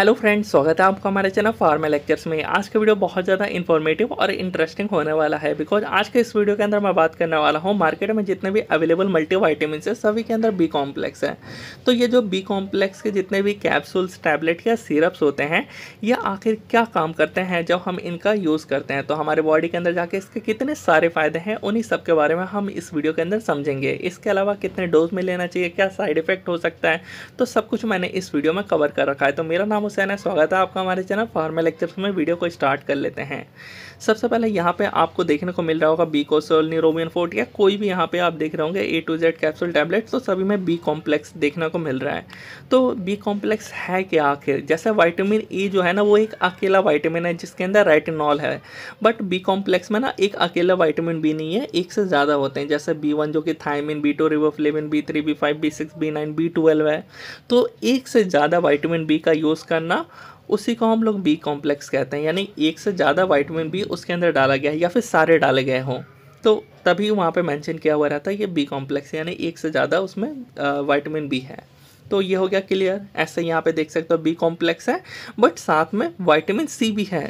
hello friends स्वागत है आपका हमारे चैनल फार्मा लेक्चर्स में आज का वीडियो बहुत ज़्यादा इन्फॉर्मेटिव और इंटरेस्टिंग होने वाला है बिकॉज आज के इस वीडियो के अंदर मैं बात करने वाला हूँ मार्केट में जितने भी अवेलेबल मल्टी मल्टीवाइटामिन है सभी के अंदर बी कॉम्प्लेक्स है तो ये जो बी कॉम्प्लेक्स के जितने भी कैप्सूल्स टैबलेट या सिरप्स होते हैं ये आखिर क्या काम करते हैं जब हम इनका यूज़ करते हैं तो हमारे बॉडी के अंदर जाके इसके कितने सारे फ़ायदे हैं उन्हीं सब के बारे में हम इस वीडियो के अंदर समझेंगे इसके अलावा कितने डोज में लेना चाहिए क्या साइड इफेक्ट हो सकता है तो सब कुछ मैंने इस वीडियो में कवर कर रखा है तो मेरा नाम हुसैन है स्वागत है आपका हमारे चैनल फार्मा लेक्चर्स में वीडियो को स्टार्ट कर लेते हैं सबसे पहले यहाँ पे आपको देखने को मिल रहा होगा बी कोसोल न्यूरोमियन फोर्ट या कोई भी यहाँ पे आप देख रहे होंगे A to Z capsule tablet तो सभी में बी कॉम्प्लेक्स देखने को मिल रहा है तो बी कॉम्प्लेक्स है क्या आखिर जैसे वाइटामिन ई e जो है ना वो एक अकेला वाइटामिन है जिसके अंदर राइटिनॉल है बट बी कॉम्प्लेक्स में ना एक अकेला वाइटामिन बी नहीं है एक से ज़्यादा होते हैं जैसे बी जो कि thiamine B two riboflavin B three B five है तो एक से ज़्यादा वाइटामिन बी का यूज़ करना उसी को हम लोग बी कॉम्प्लेक्स कहते हैं यानी एक से ज़्यादा वाइटमिन बी उसके अंदर डाला गया है या फिर सारे डाले गए हों तो तभी वहाँ पे मेंशन किया हुआ रहता है ये बी कॉम्प्लेक्स यानी एक से ज़्यादा उसमें वाइटमिन बी है तो ये हो गया क्लियर ऐसे यहाँ पे देख सकते हो बी कॉम्प्लेक्स है बट साथ में वाइटमिन सी भी है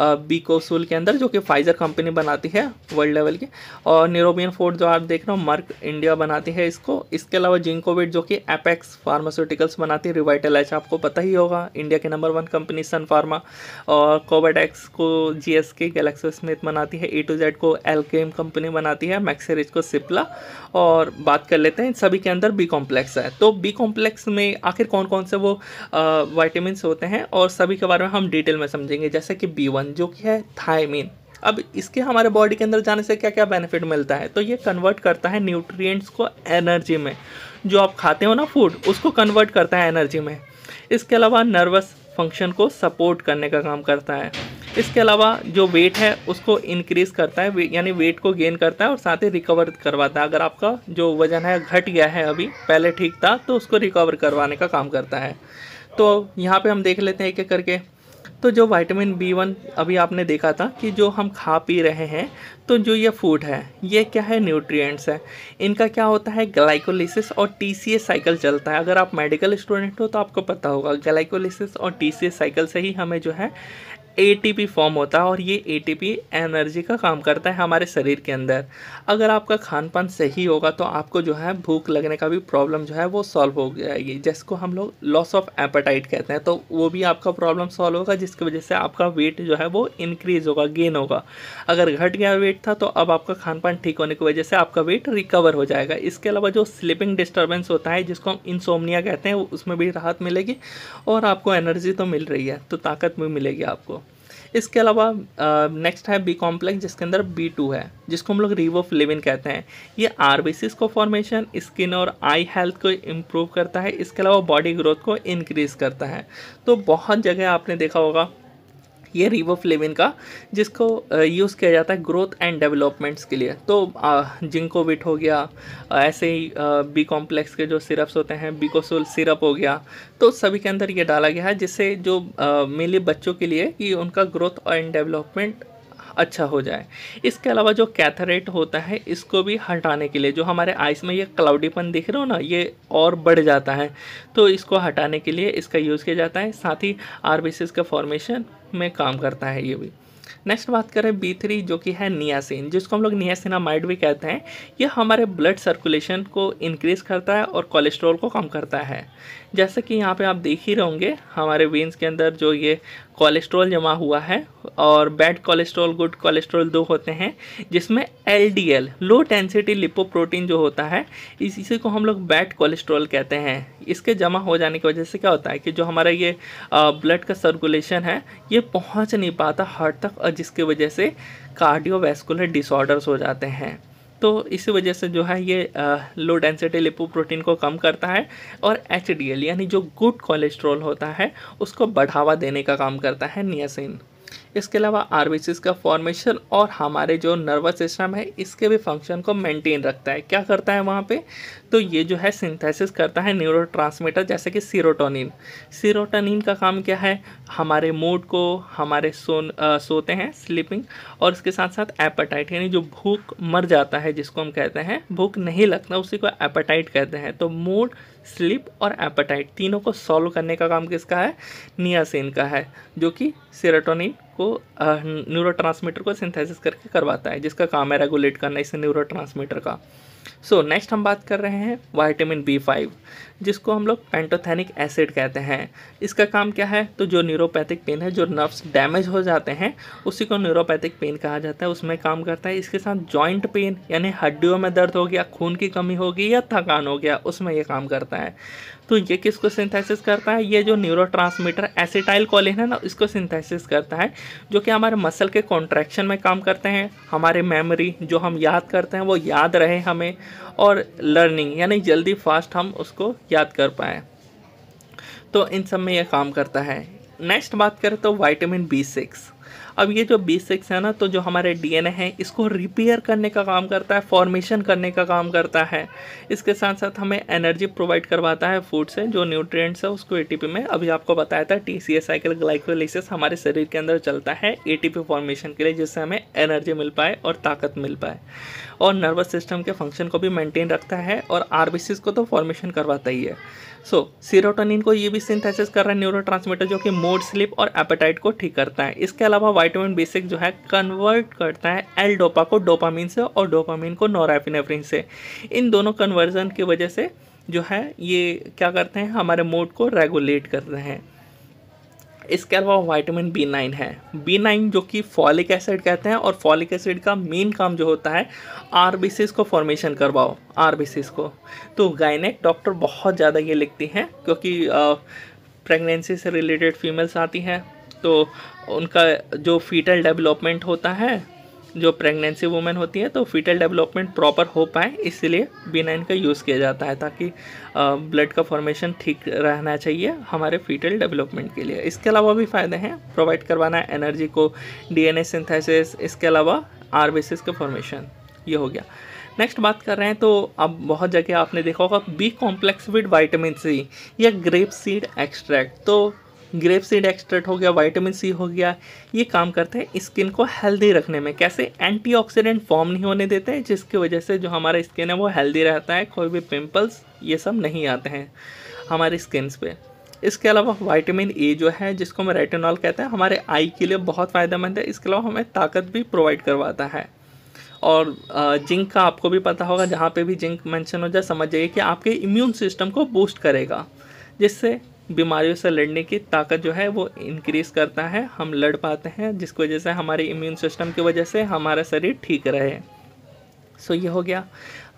बी कोसूल के अंदर जो कि फाइजर कंपनी बनाती है वर्ल्ड लेवल की और न्यूरोबियन फोर्ड जो आप देख रहे हो मर्क इंडिया बनाती है इसको इसके अलावा जिंकोविड जो कि एपेक्स फार्मास्यूटिकल्स बनाती है रिवाइटल एच आपको पता ही होगा इंडिया के number one company Sun Pharma और कोवाडेक्स को G S K Glaxo Smith बनाती है ए टू जेड को एलकेम कंपनी बनाती है मैक्सेरिज को सिप्ला और बात कर लेते हैं सभी के अंदर बी कॉम्प्लेक्स है तो बी कॉम्प्लेक्स में आखिर कौन कौन से वो वाइटामस होते हैं और सभी के बारे में हम डिटेल में समझेंगे जैसे कि बी वन वन जो कि है थायमिन अब इसके हमारे बॉडी के अंदर जाने से क्या क्या बेनिफिट मिलता है तो ये कन्वर्ट करता है न्यूट्रिएंट्स को एनर्जी में जो आप खाते हो ना फूड उसको कन्वर्ट करता है एनर्जी में इसके अलावा नर्वस फंक्शन को सपोर्ट करने का काम करता है इसके अलावा जो वेट है उसको इंक्रीज़ करता है वे, यानी वेट को गेन करता है और साथ ही रिकवर करवाता है अगर आपका जो वज़न है घट गया है अभी पहले ठीक था तो उसको रिकवर करवाने का काम करता है तो यहाँ पे हम देख लेते हैं एक एक करके तो जो विटामिन बी वन अभी आपने देखा था कि जो हम खा पी रहे हैं तो जो ये फूड है ये क्या है न्यूट्रिएंट्स है इनका क्या होता है ग्लाइकोलिसिस और टी साइकिल चलता है अगर आप मेडिकल स्टूडेंट हो तो आपको पता होगा ग्लाइकोलिसिस और टी साइकिल से ही हमें जो है एटीपी फॉर्म होता है और ये एटीपी एनर्जी का काम करता है हमारे शरीर के अंदर अगर आपका खान पान सही होगा तो आपको जो है भूख लगने का भी प्रॉब्लम जो है वो सॉल्व हो जाएगी जिसको हम लोग लॉस ऑफ एपेटाइट कहते हैं तो वो भी आपका प्रॉब्लम सॉल्व होगा जिसकी वजह से आपका वेट जो है वो इंक्रीज़ होगा गेन होगा अगर घट गया वेट था तो अब आपका खान पान ठीक होने की वजह से आपका वेट रिकवर हो जाएगा इसके अलावा जो स्लीपिंग डिस्टर्बेंस होता है जिसको हम इंसोमनिया कहते हैं उसमें भी राहत मिलेगी और आपको एनर्जी तो मिल रही है तो ताकत भी मिलेगी आपको इसके अलावा नेक्स्ट है बी कॉम्प्लेक्स जिसके अंदर बी टू है जिसको हम लोग रिव ऑफ लिविन कहते हैं ये आर को फॉर्मेशन स्किन और आई हेल्थ को इम्प्रूव करता है इसके अलावा बॉडी ग्रोथ को इनक्रीज़ करता है तो बहुत जगह आपने देखा होगा ये रिवोफ्लेविन का जिसको यूज़ किया जाता है ग्रोथ एंड डेवलपमेंट्स के लिए तो जिंकोविट हो गया ऐसे ही बी कॉम्प्लेक्स के जो सिरप्स होते हैं बिकोसोल सिरप हो गया तो सभी के अंदर ये डाला गया है जिससे जो मेनली बच्चों के लिए कि उनका ग्रोथ एंड डेवलपमेंट अच्छा हो जाए इसके अलावा जो कैथरेट होता है इसको भी हटाने के लिए जो हमारे आइस में ये क्लाउडीपन दिख रहे हो ना ये और बढ़ जाता है तो इसको हटाने के लिए इसका यूज़ किया जाता है साथ ही आर का फॉर्मेशन में काम करता है ये भी नेक्स्ट बात करें बी थ्री जो कि है नियासिन जिसको हम लोग नियासिनामाइड भी कहते हैं यह हमारे ब्लड सर्कुलेशन को इंक्रीज़ करता है और कोलेस्ट्रॉल को कम करता है जैसे कि यहाँ पे आप देख ही रहोगे हमारे वेंस के अंदर जो ये कोलेस्ट्रॉल जमा हुआ है और बैड कोलेस्ट्रॉल गुड कोलेस्ट्रॉल दो होते हैं जिसमें एलडीएल लो डेंसिटी लिपोप्रोटीन जो होता है इस इसी को हम लोग बैड कोलेस्ट्रॉल कहते हैं इसके जमा हो जाने की वजह से क्या होता है कि जो हमारा ये ब्लड का सर्कुलेशन है ये पहुंच नहीं पाता हार्ट तक और जिसकी वजह से कार्डियोवेस्कुलर डिसऑर्डर्स हो जाते हैं तो इस वजह से जो है ये लो डेंसिटी लिपोप्रोटीन को कम करता है और एच यानी जो गुड कोलेस्ट्रॉल होता है उसको बढ़ावा देने का काम करता है नियासिन इसके अलावा आर का फॉर्मेशन और हमारे जो नर्वस सिस्टम है इसके भी फंक्शन को मेंटेन रखता है क्या करता है वहाँ पे तो ये जो है सिंथेसिस करता है न्यूरोट्रांसमीटर जैसे कि सीरोटोनिन सीरोटोनिन का काम क्या है हमारे मूड को हमारे सोन आ, सोते हैं स्लीपिंग और इसके साथ साथ एपेटाइट यानी जो भूख मर जाता है जिसको हम कहते हैं भूख नहीं लगता उसी को एपेटाइट कहते हैं तो मूड स्लीप और एपेटाइट तीनों को सॉल्व करने का काम किसका है नियासिन का है जो कि सीरोटोनिन को न्यूरो ट्रांसमीटर को सिंथेसिस करके करवाता है जिसका काम है रेगुलेट करना इस न्यूरो ट्रांसमीटर का सो so, नेक्स्ट हम बात कर रहे हैं वाइटामिन बी फाइव जिसको हम लोग पेंटोथेनिक एसिड कहते हैं इसका काम क्या है तो जो न्यूरोपैथिक पेन है जो नर्व्स डैमेज हो जाते हैं उसी को न्यूरोपैथिक पेन कहा जाता है उसमें काम करता है इसके साथ जॉइंट पेन यानी हड्डियों में दर्द हो गया खून की कमी हो गई या थकान हो गया उसमें यह काम करता है तो ये किसको सिंथेसिस करता है ये जो न्यूरो ट्रांसमीटर एसिटाइल कॉलिन है ना इसको सिंथेसिस करता है जो कि हमारे मसल के कॉन्ट्रैक्शन में काम करते हैं हमारे मेमोरी जो हम याद करते हैं वो याद रहे हमें और लर्निंग यानी जल्दी फास्ट हम उसको याद कर पाएँ तो इन सब में यह काम करता है नेक्स्ट बात करें तो वाइटामिन बी सिक्स अब ये जो बी सिक्स है ना तो जो हमारे डीएनए है इसको रिपेयर करने का काम करता है फॉर्मेशन करने का काम करता है इसके साथ साथ हमें एनर्जी प्रोवाइड करवाता है फूड से जो न्यूट्रिएंट्स है उसको एटीपी में अभी आपको बताया था T C S cycle glycolysis हमारे शरीर के अंदर चलता है ए फॉर्मेशन के लिए जिससे हमें एनर्जी मिल पाए और ताकत मिल पाए और नर्वस सिस्टम के फंक्शन को भी मेनटेन रखता है और आर को तो फॉर्मेशन करवाता ही है सो so, सीरोटोनिन को ये भी सिंथेसिस कर रहा है न्यूरो जो कि मूड स्लिप और एपेटाइट को ठीक करता है इसके अलावा वाइटामिन बी सिक्स जो है कन्वर्ट करता है एल डोपा को डोपामिन से और डोपामिन को नोराफिनेफ्रिन से इन दोनों कन्वर्जन की वजह से जो है ये क्या करते हैं हमारे मूड को रेगुलेट करते हैं इसके अलावा वाइटामिन बी नाइन है बी नाइन जो कि फॉलिक एसिड कहते हैं और फॉलिक एसिड का मेन काम जो होता है आर को फॉर्मेशन करवाओ आर को तो गायनेक डॉक्टर बहुत ज़्यादा ये लिखती हैं क्योंकि प्रेगनेंसी से रिलेटेड फीमेल्स आती हैं तो उनका जो फीटल डेवलपमेंट होता है जो प्रेगनेंसी वुमेन होती है तो फीटल डेवलपमेंट प्रॉपर हो पाए इसलिए नाइन का यूज़ किया जाता है ताकि ब्लड का फॉर्मेशन ठीक रहना चाहिए हमारे फीटल डेवलपमेंट के लिए इसके अलावा भी फ़ायदे हैं प्रोवाइड करवाना है एनर्जी को डीएनए सिंथेसिस इसके अलावा आर बेसिस का फॉर्मेशन ये हो गया नेक्स्ट बात कर रहे हैं तो अब बहुत जगह आपने देखा होगा B complex with vitamin C या ग्रेप सीड एक्सट्रैक्ट तो ग्रेप सीड एक्सट्रेट हो गया वाइटामिन सी हो गया ये काम करते हैं स्किन को हेल्दी रखने में कैसे एंटीऑक्सीडेंट फॉर्म नहीं होने देते हैं जिसकी वजह से जो हमारा स्किन है वो हेल्दी रहता है कोई भी पिंपल्स ये सब नहीं आते हैं हमारे स्किन पे इसके अलावा वाइटामिन ए जो है जिसको हम रेटेनॉल कहते हैं हमारे आई के लिए बहुत फ़ायदेमंद है इसके अलावा हमें ताकत भी प्रोवाइड करवाता है और जिंक का आपको भी पता होगा जहाँ पे भी जिंक मेंशन हो जाए समझ जाइए कि आपके इम्यून सिस्टम को बूस्ट करेगा जिससे बीमारियों से लड़ने की ताकत जो है वो इंक्रीज़ करता है हम लड़ पाते हैं जिसकी वजह से हमारे इम्यून सिस्टम की वजह से हमारा शरीर ठीक रहे सो ये हो गया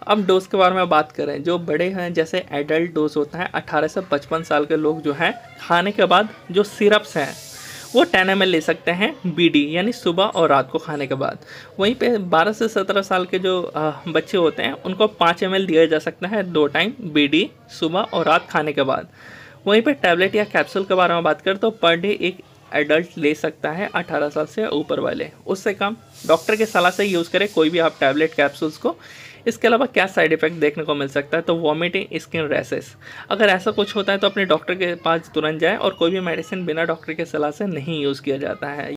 अब डोज के बारे में बात करें जो बड़े हैं जैसे एडल्ट डोज होता है 18 से 55 साल के लोग जो हैं खाने के बाद जो सिरप्स हैं वो टेन एम ले सकते हैं बीडी यानी सुबह और रात को खाने के बाद वहीं पे 12 से 17 साल के जो बच्चे होते हैं उनको 5 एम दिया जा सकता है दो टाइम बीडी सुबह और रात खाने के बाद वहीं पर टैबलेट या कैप्सूल के बारे में बात करें तो पर डे एक एडल्ट ले सकता है 18 साल से ऊपर वाले उससे कम डॉक्टर के सलाह से यूज़ करें कोई भी आप टैबलेट कैप्सूल्स को इसके अलावा क्या साइड इफेक्ट देखने को मिल सकता है तो वॉमिटिंग स्किन रैसेस अगर ऐसा कुछ होता है तो अपने डॉक्टर के पास तुरंत जाएँ और कोई भी मेडिसिन बिना डॉक्टर के सलाह से नहीं यूज़ किया जाता है